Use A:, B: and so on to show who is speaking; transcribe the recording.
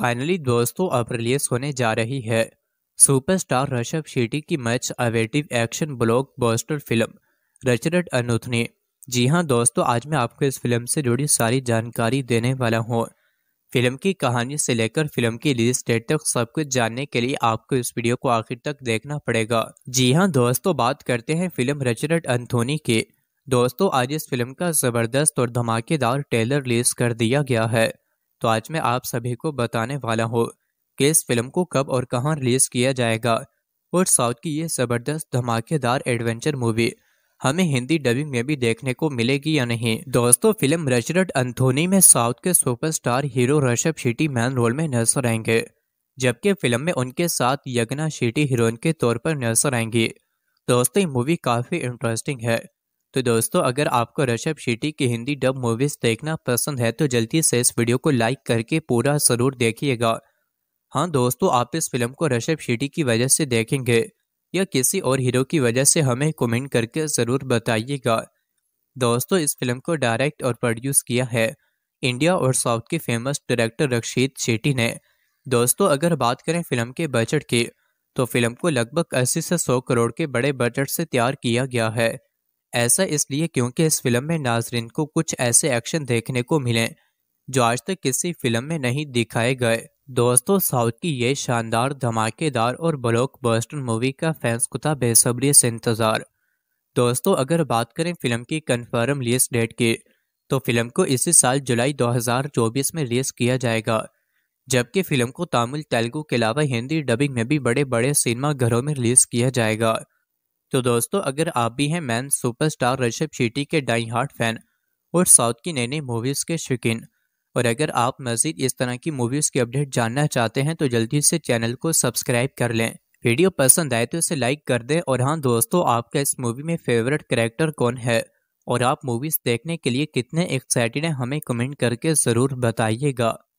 A: finally दोस्तों अब release होने जा रही है सुपरस्टार ऋषभ शेट्टी की much awaited action blockbuster film Richard Anthony जी हाँ दोस्तों आज मैं आपको इस फिल्म से जुड़ी सारी जानकारी देने वाला हूँ फिल्म की कहानी से लेकर फिल्म की रिलीज डेट तक सब कुछ जानने के लिए आपको इस वीडियो को आखिर तक देखना पड़ेगा जी हाँ दोस्तों बात करते हैं फिल्म रचरट अंथोनी की दोस्तों आज इस फिल्म का जबरदस्त और धमाकेदार ट्रेलर रिलीज कर दिया गया है तो आज मैं आप सभी को बताने वाला हूँ कि इस फिल्म को कब और कहाँ रिलीज किया जाएगा और साउथ की यह ज़बरदस्त धमाकेदार एडवेंचर मूवी हमें हिंदी डबिंग में भी देखने को मिलेगी या नहीं दोस्तों फिल्म रशरट अंथोनी में साउथ के superstar hero Rishabh Shetty main role में नजर आएंगे जबकि फिल्म में उनके साथ यगना शेटी हीरोइन के तौर पर नजर आएंगी दोस्तों ये मूवी काफ़ी इंटरेस्टिंग है तो दोस्तों अगर आपको ऋषभ शेट्टी की हिंदी डब मूवीज देखना पसंद है तो जल्दी से इस वीडियो को लाइक करके पूरा जरूर देखिएगा हाँ दोस्तों आप इस फिल्म को ऋषभ शेट्टी की वजह से देखेंगे या किसी और हीरो की वजह से हमें कमेंट करके ज़रूर बताइएगा दोस्तों इस फिल्म को डायरेक्ट और प्रोड्यूस किया है इंडिया और साउथ के फेमस डायरेक्टर रक्षित शेट्टी ने दोस्तों अगर बात करें फिल्म के बजट की तो फिल्म को लगभग 80 से 100 करोड़ के बड़े बजट से तैयार किया गया है ऐसा इसलिए क्योंकि इस फिल्म में नाजरीन को कुछ ऐसे एक्शन देखने को मिले जो आज तक किसी फिल्म में नहीं दिखाए गए दोस्तों साउथ की ये शानदार धमाकेदार और ब्लॉकबस्टर मूवी का फैंस को था बेसब्री से इंतज़ार दोस्तों अगर बात करें फिल्म की कन्फर्म रिलीज डेट की तो फिल्म को इसी साल जुलाई 2024 में रिलीज किया जाएगा जबकि फिल्म को तमिल तेलुगू के अलावा हिंदी डबिंग में भी बड़े बड़े सिनेमा घरों में रिलीज किया जाएगा तो दोस्तों अगर आप भी हैं मैन सुपरस्टार ऋषभ शेट्टी के डाई हार्ट फैन और साउथ की नई नई मूवीज़ के शौकीन और अगर आप मज़ीद इस तरह की मूवीज़ की अपडेट जानना चाहते हैं तो जल्दी से चैनल को सब्सक्राइब कर लें वीडियो पसंद आए तो इसे लाइक कर दें और हाँ दोस्तों आपका इस मूवी में फेवरेट करेक्टर कौन है और आप मूवीज़ देखने के लिए कितने एक्साइटेड हैं हमें कमेंट करके ज़रूर बताइएगा